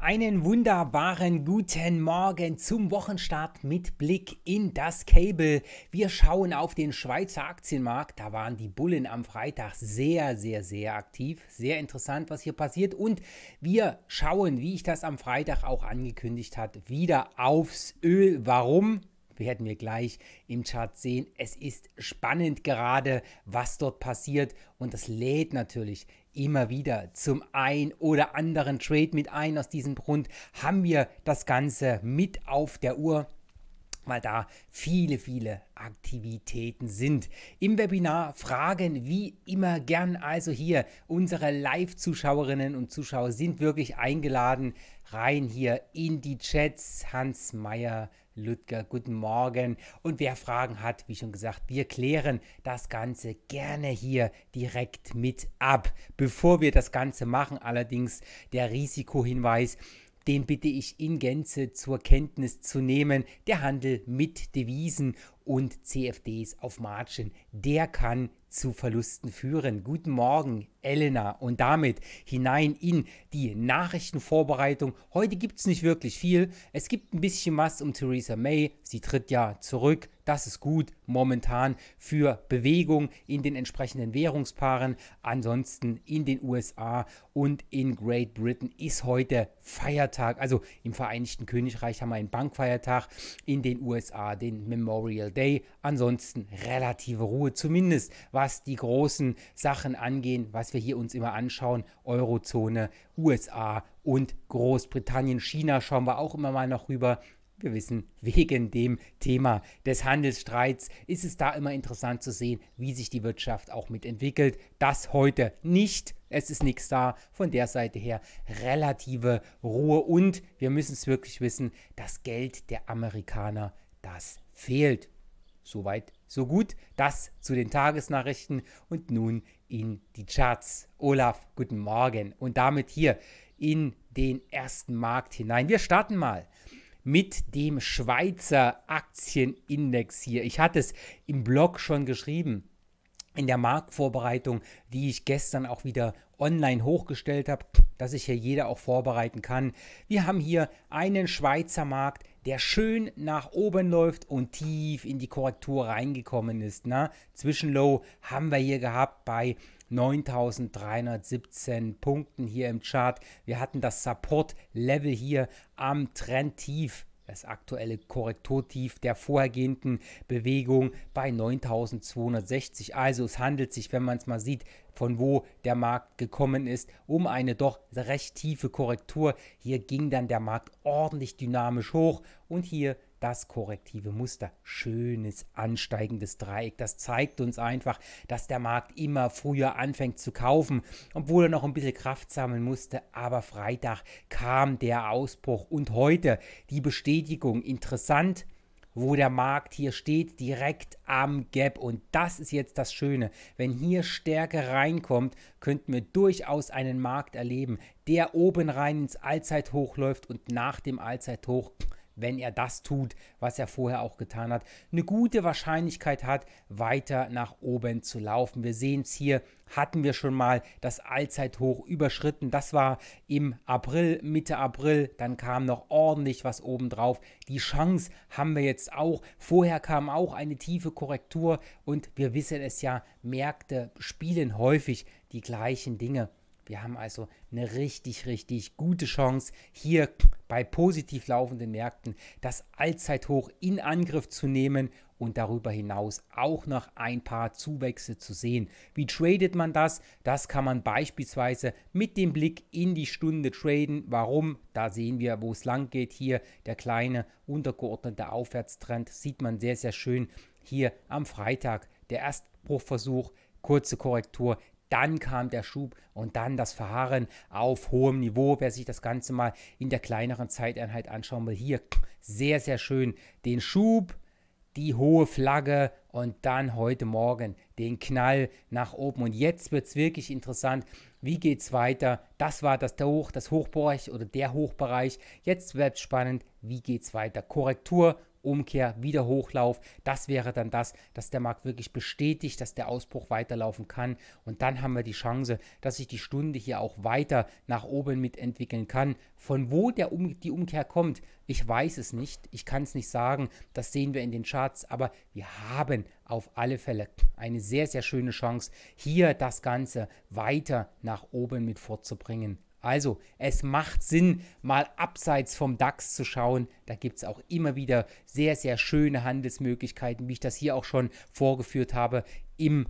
Einen wunderbaren guten Morgen zum Wochenstart mit Blick in das Cable. Wir schauen auf den Schweizer Aktienmarkt. Da waren die Bullen am Freitag sehr, sehr, sehr aktiv. Sehr interessant, was hier passiert. Und wir schauen, wie ich das am Freitag auch angekündigt habe, wieder aufs Öl. Warum? werden wir gleich im Chart sehen. Es ist spannend gerade, was dort passiert und das lädt natürlich immer wieder zum ein oder anderen Trade mit ein. Aus diesem Grund haben wir das Ganze mit auf der Uhr erstmal da viele, viele Aktivitäten sind. Im Webinar Fragen wie immer gern. Also hier unsere Live-Zuschauerinnen und Zuschauer sind wirklich eingeladen rein hier in die Chats. Hans Meyer, Ludger, guten Morgen. Und wer Fragen hat, wie schon gesagt, wir klären das Ganze gerne hier direkt mit ab. Bevor wir das Ganze machen, allerdings der Risikohinweis, den bitte ich in Gänze zur Kenntnis zu nehmen. Der Handel mit Devisen und CFDs auf Margin, der kann zu Verlusten führen. Guten Morgen, Elena. Und damit hinein in die Nachrichtenvorbereitung. Heute gibt es nicht wirklich viel. Es gibt ein bisschen was um Theresa May. Sie tritt ja zurück. Das ist gut momentan für Bewegung in den entsprechenden Währungspaaren. Ansonsten in den USA und in Great Britain ist heute Feiertag. Also im Vereinigten Königreich haben wir einen Bankfeiertag. In den USA den Memorial Day. Day. Ansonsten relative Ruhe, zumindest was die großen Sachen angehen, was wir hier uns immer anschauen. Eurozone, USA und Großbritannien, China schauen wir auch immer mal noch rüber. Wir wissen, wegen dem Thema des Handelsstreits ist es da immer interessant zu sehen, wie sich die Wirtschaft auch mitentwickelt. Das heute nicht. Es ist nichts da. Von der Seite her relative Ruhe. Und wir müssen es wirklich wissen, das Geld der Amerikaner, das fehlt. Soweit, so gut. Das zu den Tagesnachrichten und nun in die Charts. Olaf, guten Morgen und damit hier in den ersten Markt hinein. Wir starten mal mit dem Schweizer Aktienindex hier. Ich hatte es im Blog schon geschrieben. In der Marktvorbereitung, die ich gestern auch wieder online hochgestellt habe, dass ich hier jeder auch vorbereiten kann. Wir haben hier einen Schweizer Markt der schön nach oben läuft und tief in die Korrektur reingekommen ist. Na? Ne? Zwischenlow haben wir hier gehabt bei 9317 Punkten hier im Chart. Wir hatten das Support-Level hier am Trendtief das aktuelle Korrekturtief der vorhergehenden Bewegung bei 9260. Also es handelt sich, wenn man es mal sieht, von wo der Markt gekommen ist, um eine doch recht tiefe Korrektur. Hier ging dann der Markt ordentlich dynamisch hoch und hier das korrektive Muster. Schönes ansteigendes Dreieck. Das zeigt uns einfach, dass der Markt immer früher anfängt zu kaufen, obwohl er noch ein bisschen Kraft sammeln musste. Aber Freitag kam der Ausbruch und heute die Bestätigung. Interessant wo der Markt hier steht, direkt am Gap. Und das ist jetzt das Schöne. Wenn hier Stärke reinkommt, könnten wir durchaus einen Markt erleben, der oben rein ins Allzeithoch läuft und nach dem Allzeithoch wenn er das tut, was er vorher auch getan hat, eine gute Wahrscheinlichkeit hat, weiter nach oben zu laufen. Wir sehen es hier, hatten wir schon mal das Allzeithoch überschritten. Das war im April, Mitte April. Dann kam noch ordentlich was obendrauf. Die Chance haben wir jetzt auch. Vorher kam auch eine tiefe Korrektur und wir wissen es ja, Märkte spielen häufig die gleichen Dinge. Wir haben also eine richtig, richtig gute Chance, hier bei positiv laufenden Märkten das Allzeithoch in Angriff zu nehmen und darüber hinaus auch noch ein paar Zuwächse zu sehen. Wie tradet man das? Das kann man beispielsweise mit dem Blick in die Stunde traden. Warum? Da sehen wir, wo es lang geht. Hier der kleine untergeordnete Aufwärtstrend sieht man sehr, sehr schön. Hier am Freitag der Erstbruchversuch, kurze Korrektur, dann kam der Schub und dann das Verharren auf hohem Niveau. Wer sich das Ganze mal in der kleineren Zeiteinheit anschauen will, hier sehr, sehr schön den Schub, die hohe Flagge und dann heute Morgen den Knall nach oben. Und jetzt wird es wirklich interessant. Wie geht es weiter? Das war das, der Hoch, das Hochbereich oder der Hochbereich. Jetzt bleibt spannend. Wie geht es weiter? Korrektur Umkehr, wieder Hochlauf. Das wäre dann das, dass der Markt wirklich bestätigt, dass der Ausbruch weiterlaufen kann. Und dann haben wir die Chance, dass sich die Stunde hier auch weiter nach oben mitentwickeln kann. Von wo der um die Umkehr kommt, ich weiß es nicht. Ich kann es nicht sagen. Das sehen wir in den Charts. Aber wir haben auf alle Fälle eine sehr, sehr schöne Chance, hier das Ganze weiter nach oben mit vorzubringen. Also, es macht Sinn, mal abseits vom DAX zu schauen. Da gibt es auch immer wieder sehr, sehr schöne Handelsmöglichkeiten, wie ich das hier auch schon vorgeführt habe im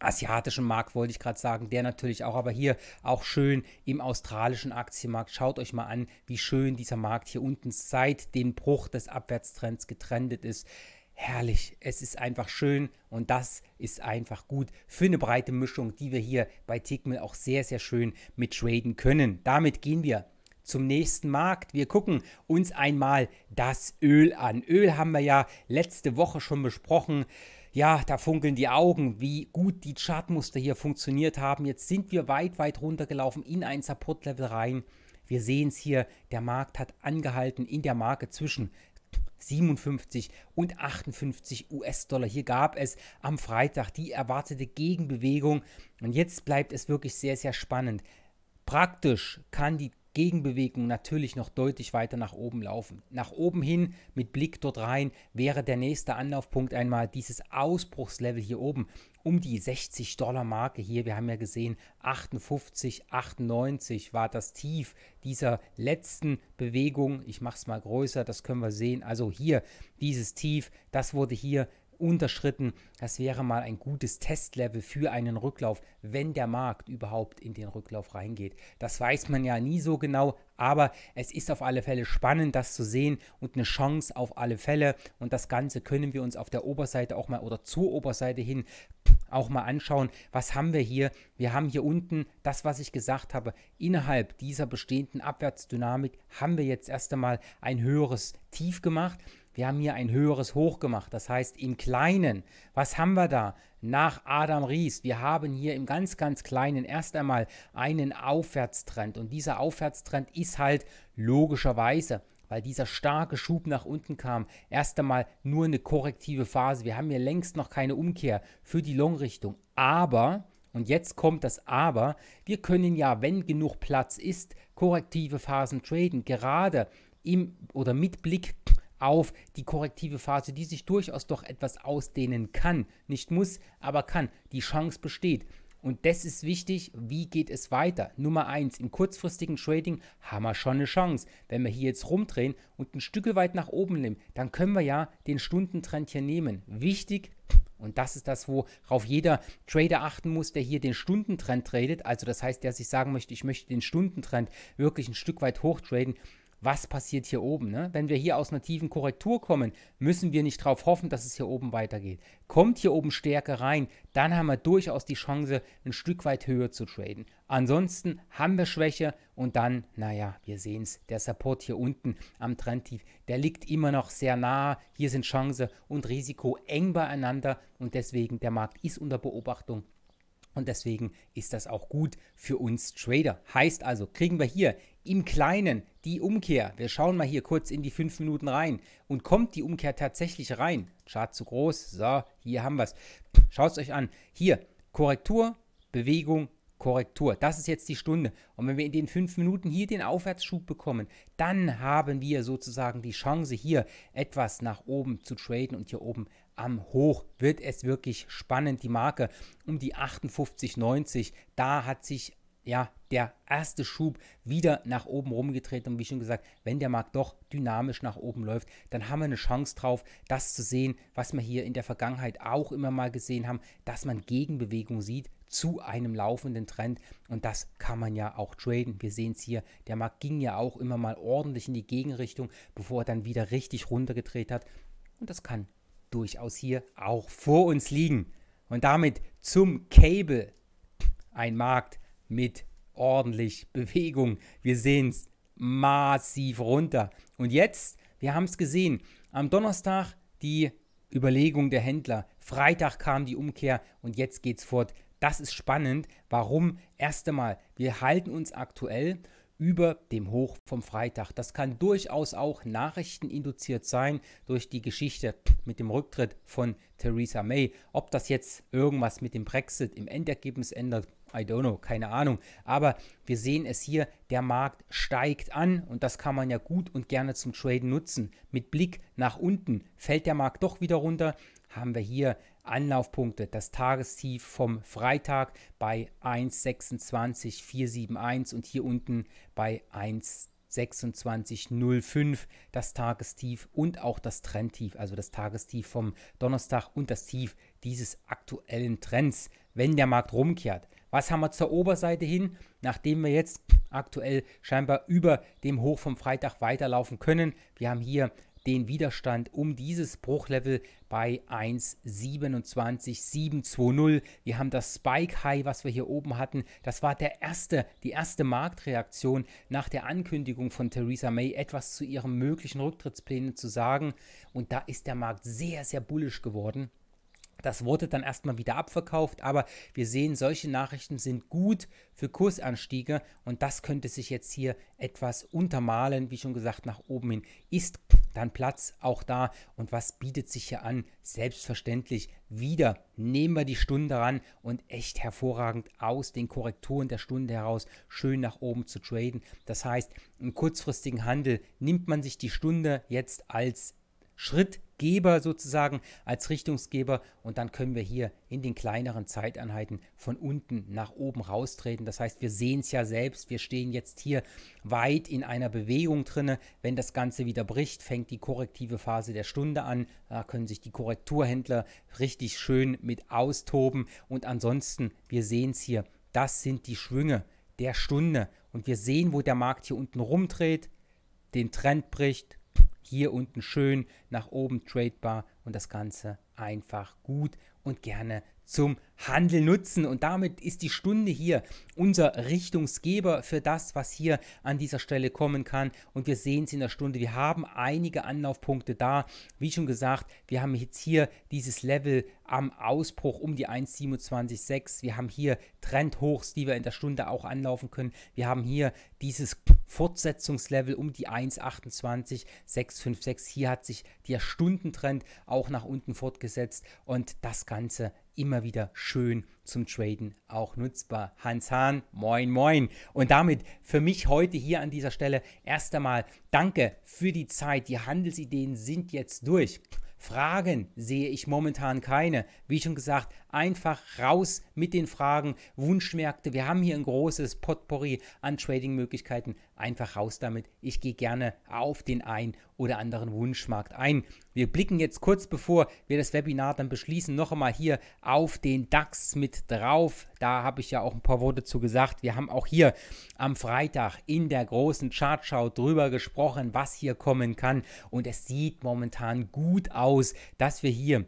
asiatischen Markt, wollte ich gerade sagen, der natürlich auch, aber hier auch schön im australischen Aktienmarkt. Schaut euch mal an, wie schön dieser Markt hier unten seit dem Bruch des Abwärtstrends getrendet ist herrlich. Es ist einfach schön und das ist einfach gut für eine breite Mischung, die wir hier bei Tickmill auch sehr, sehr schön mit traden können. Damit gehen wir zum nächsten Markt. Wir gucken uns einmal das Öl an. Öl haben wir ja letzte Woche schon besprochen. Ja, da funkeln die Augen, wie gut die Chartmuster hier funktioniert haben. Jetzt sind wir weit, weit runtergelaufen in ein Support-Level rein. Wir sehen es hier, der Markt hat angehalten in der Marke zwischen 57 und 58 US-Dollar. Hier gab es am Freitag die erwartete Gegenbewegung und jetzt bleibt es wirklich sehr, sehr spannend. Praktisch kann die Gegenbewegung natürlich noch deutlich weiter nach oben laufen. Nach oben hin, mit Blick dort rein, wäre der nächste Anlaufpunkt einmal dieses Ausbruchslevel hier oben um die 60 Dollar Marke hier. Wir haben ja gesehen, 58, 98 war das Tief dieser letzten Bewegung. Ich mache es mal größer, das können wir sehen. Also hier dieses Tief, das wurde hier unterschritten. Das wäre mal ein gutes Testlevel für einen Rücklauf, wenn der Markt überhaupt in den Rücklauf reingeht. Das weiß man ja nie so genau, aber es ist auf alle Fälle spannend, das zu sehen und eine Chance auf alle Fälle. Und das Ganze können wir uns auf der Oberseite auch mal oder zur Oberseite hin auch mal anschauen. Was haben wir hier? Wir haben hier unten das, was ich gesagt habe. Innerhalb dieser bestehenden Abwärtsdynamik haben wir jetzt erst einmal ein höheres Tief gemacht. Wir haben hier ein höheres Hoch gemacht. Das heißt, im Kleinen, was haben wir da? Nach Adam Ries. Wir haben hier im ganz, ganz Kleinen erst einmal einen Aufwärtstrend. Und dieser Aufwärtstrend ist halt logischerweise weil dieser starke Schub nach unten kam. Erst einmal nur eine korrektive Phase. Wir haben hier längst noch keine Umkehr für die Long-Richtung. Aber, und jetzt kommt das Aber, wir können ja, wenn genug Platz ist, korrektive Phasen traden. Gerade im oder mit Blick auf die korrektive Phase, die sich durchaus doch etwas ausdehnen kann. Nicht muss, aber kann. Die Chance besteht. Und das ist wichtig, wie geht es weiter? Nummer eins im kurzfristigen Trading haben wir schon eine Chance. Wenn wir hier jetzt rumdrehen und ein Stück weit nach oben nehmen, dann können wir ja den Stundentrend hier nehmen. Wichtig, und das ist das, worauf jeder Trader achten muss, der hier den Stundentrend tradet. Also das heißt, der sich sagen möchte, ich möchte den Stundentrend wirklich ein Stück weit hochtraden was passiert hier oben. Ne? Wenn wir hier aus einer tiefen Korrektur kommen, müssen wir nicht darauf hoffen, dass es hier oben weitergeht. Kommt hier oben Stärke rein, dann haben wir durchaus die Chance, ein Stück weit höher zu traden. Ansonsten haben wir Schwäche und dann, naja, wir sehen es, der Support hier unten am Trendtief, der liegt immer noch sehr nah. Hier sind Chance und Risiko eng beieinander und deswegen der Markt ist unter Beobachtung und deswegen ist das auch gut für uns Trader. Heißt also, kriegen wir hier im Kleinen die Umkehr. Wir schauen mal hier kurz in die 5 Minuten rein. Und kommt die Umkehr tatsächlich rein? Chart zu groß. So, hier haben wir es. Schaut es euch an. Hier, Korrektur, Bewegung, Korrektur. Das ist jetzt die Stunde. Und wenn wir in den fünf Minuten hier den Aufwärtsschub bekommen, dann haben wir sozusagen die Chance, hier etwas nach oben zu traden und hier oben am Hoch wird es wirklich spannend. Die Marke um die 58,90, da hat sich ja der erste Schub wieder nach oben rumgetreten. Und wie schon gesagt, wenn der Markt doch dynamisch nach oben läuft, dann haben wir eine Chance drauf, das zu sehen, was wir hier in der Vergangenheit auch immer mal gesehen haben, dass man Gegenbewegung sieht zu einem laufenden Trend und das kann man ja auch traden. Wir sehen es hier, der Markt ging ja auch immer mal ordentlich in die Gegenrichtung, bevor er dann wieder richtig runtergedreht hat und das kann durchaus hier auch vor uns liegen. Und damit zum Cable. Ein Markt mit ordentlich Bewegung. Wir sehen es massiv runter. Und jetzt, wir haben es gesehen, am Donnerstag die Überlegung der Händler. Freitag kam die Umkehr und jetzt geht es fort. Das ist spannend. Warum? Erst einmal, wir halten uns aktuell über dem Hoch vom Freitag. Das kann durchaus auch nachrichteninduziert sein durch die Geschichte mit dem Rücktritt von Theresa May. Ob das jetzt irgendwas mit dem Brexit im Endergebnis ändert, I don't know, keine Ahnung. Aber wir sehen es hier, der Markt steigt an und das kann man ja gut und gerne zum Traden nutzen. Mit Blick nach unten fällt der Markt doch wieder runter, haben wir hier Anlaufpunkte, das Tagestief vom Freitag bei 1,26471 und hier unten bei 1,2605 das Tagestief und auch das Trendtief, also das Tagestief vom Donnerstag und das Tief dieses aktuellen Trends, wenn der Markt rumkehrt. Was haben wir zur Oberseite hin? Nachdem wir jetzt aktuell scheinbar über dem Hoch vom Freitag weiterlaufen können. Wir haben hier den Widerstand um dieses Bruchlevel bei 1,27720. Wir haben das Spike High, was wir hier oben hatten. Das war der erste, die erste Marktreaktion nach der Ankündigung von Theresa May, etwas zu ihren möglichen Rücktrittsplänen zu sagen. Und da ist der Markt sehr, sehr bullisch geworden. Das wurde dann erstmal wieder abverkauft, aber wir sehen, solche Nachrichten sind gut für Kursanstiege und das könnte sich jetzt hier etwas untermalen. Wie schon gesagt, nach oben hin ist dann Platz auch da. Und was bietet sich hier an? Selbstverständlich wieder nehmen wir die Stunde ran und echt hervorragend aus den Korrekturen der Stunde heraus schön nach oben zu traden. Das heißt, im kurzfristigen Handel nimmt man sich die Stunde jetzt als Schrittgeber sozusagen, als Richtungsgeber und dann können wir hier in den kleineren Zeiteinheiten von unten nach oben raustreten. Das heißt, wir sehen es ja selbst, wir stehen jetzt hier weit in einer Bewegung drinne. Wenn das Ganze wieder bricht, fängt die korrektive Phase der Stunde an. Da können sich die Korrekturhändler richtig schön mit austoben und ansonsten, wir sehen es hier, das sind die Schwünge der Stunde und wir sehen, wo der Markt hier unten rumdreht, den Trend bricht, hier unten schön nach oben tradebar und das Ganze einfach gut und gerne zum Handel nutzen. Und damit ist die Stunde hier unser Richtungsgeber für das, was hier an dieser Stelle kommen kann. Und wir sehen es in der Stunde. Wir haben einige Anlaufpunkte da. Wie schon gesagt, wir haben jetzt hier dieses Level am Ausbruch um die 1,276. Wir haben hier Trendhochs, die wir in der Stunde auch anlaufen können. Wir haben hier dieses Fortsetzungslevel um die 1,28656. Hier hat sich der Stundentrend auch nach unten fortgesetzt. Und das Ganze immer wieder schön zum Traden auch nutzbar. Hans Hahn, moin, moin. Und damit für mich heute hier an dieser Stelle erst einmal danke für die Zeit. Die Handelsideen sind jetzt durch. Fragen sehe ich momentan keine. Wie schon gesagt, einfach raus mit den Fragen, Wunschmärkte. Wir haben hier ein großes Potpourri an Trading-Möglichkeiten. Einfach raus damit. Ich gehe gerne auf den einen oder anderen Wunschmarkt ein. Wir blicken jetzt kurz bevor wir das Webinar dann beschließen, noch einmal hier auf den DAX mit drauf. Da habe ich ja auch ein paar Worte zu gesagt. Wir haben auch hier am Freitag in der großen Chartschau drüber gesprochen, was hier kommen kann. Und es sieht momentan gut aus, dass wir hier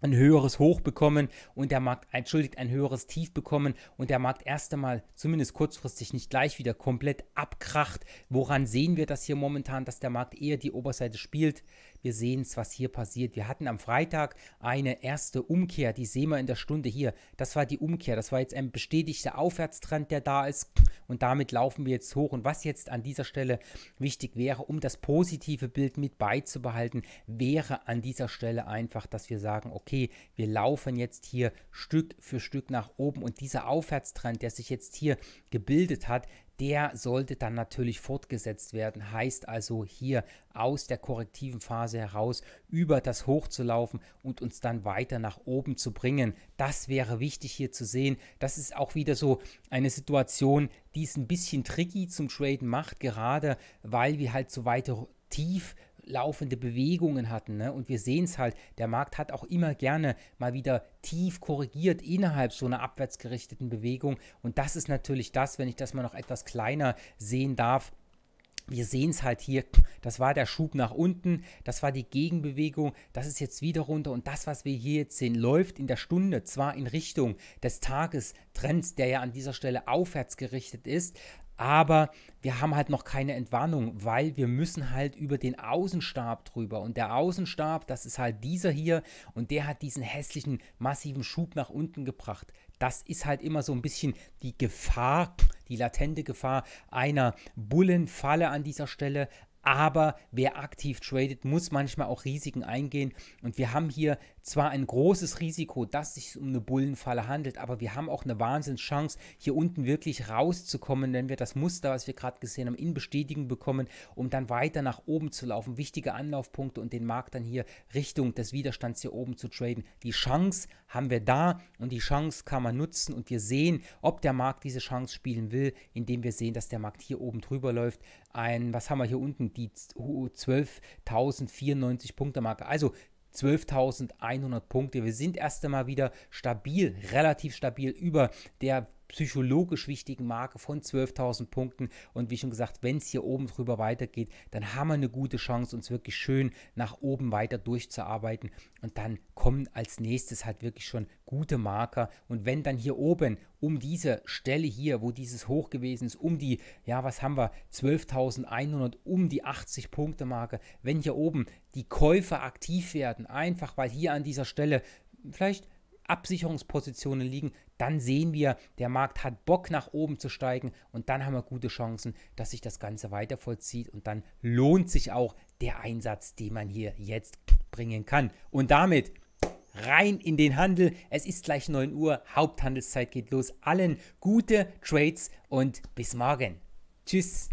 ein höheres Hoch bekommen und der Markt, entschuldigt, ein höheres Tief bekommen und der Markt erst einmal zumindest kurzfristig nicht gleich wieder komplett abkracht Woran sehen wir das hier momentan, dass der Markt eher die Oberseite spielt? Wir sehen es, was hier passiert. Wir hatten am Freitag eine erste Umkehr, die sehen wir in der Stunde hier. Das war die Umkehr, das war jetzt ein bestätigter Aufwärtstrend, der da ist und damit laufen wir jetzt hoch. Und was jetzt an dieser Stelle wichtig wäre, um das positive Bild mit beizubehalten, wäre an dieser Stelle einfach, dass wir sagen, okay, wir laufen jetzt hier Stück für Stück nach oben und dieser Aufwärtstrend, der sich jetzt hier gebildet hat, der sollte dann natürlich fortgesetzt werden. Heißt also hier aus der korrektiven Phase heraus über das Hoch zu laufen und uns dann weiter nach oben zu bringen. Das wäre wichtig hier zu sehen. Das ist auch wieder so eine Situation, die es ein bisschen tricky zum Traden macht, gerade weil wir halt so weiter tief laufende Bewegungen hatten. Ne? Und wir sehen es halt, der Markt hat auch immer gerne mal wieder tief korrigiert innerhalb so einer abwärtsgerichteten Bewegung. Und das ist natürlich das, wenn ich das mal noch etwas kleiner sehen darf, wir sehen es halt hier, das war der Schub nach unten, das war die Gegenbewegung, das ist jetzt wieder runter und das, was wir hier jetzt sehen, läuft in der Stunde zwar in Richtung des Tagestrends, der ja an dieser Stelle aufwärts gerichtet ist, aber wir haben halt noch keine Entwarnung, weil wir müssen halt über den Außenstab drüber und der Außenstab, das ist halt dieser hier und der hat diesen hässlichen massiven Schub nach unten gebracht. Das ist halt immer so ein bisschen die Gefahr, die latente Gefahr einer Bullenfalle an dieser Stelle, aber wer aktiv tradet, muss manchmal auch Risiken eingehen. Und wir haben hier zwar ein großes Risiko, dass es sich um eine Bullenfalle handelt, aber wir haben auch eine Wahnsinnschance, hier unten wirklich rauszukommen, wenn wir das Muster, was wir gerade gesehen haben, in Bestätigung bekommen, um dann weiter nach oben zu laufen. Wichtige Anlaufpunkte und den Markt dann hier Richtung des Widerstands hier oben zu traden. Die Chance haben wir da und die Chance kann man nutzen und wir sehen, ob der Markt diese Chance spielen will, indem wir sehen, dass der Markt hier oben drüber läuft. Ein, was haben wir hier unten? Die 12.094 Punkte Marke. Also 12.100 Punkte. Wir sind erst einmal wieder stabil, relativ stabil über der psychologisch wichtigen Marke von 12.000 Punkten. Und wie schon gesagt, wenn es hier oben drüber weitergeht, dann haben wir eine gute Chance, uns wirklich schön nach oben weiter durchzuarbeiten. Und dann kommen als nächstes halt wirklich schon gute Marker. Und wenn dann hier oben um diese Stelle hier, wo dieses hoch gewesen ist, um die, ja, was haben wir, 12.100, um die 80 Punkte Marke, wenn hier oben die Käufer aktiv werden, einfach weil hier an dieser Stelle vielleicht Absicherungspositionen liegen, dann sehen wir, der Markt hat Bock nach oben zu steigen und dann haben wir gute Chancen, dass sich das Ganze weiter vollzieht und dann lohnt sich auch der Einsatz, den man hier jetzt bringen kann. Und damit rein in den Handel. Es ist gleich 9 Uhr, Haupthandelszeit geht los. Allen gute Trades und bis morgen. Tschüss.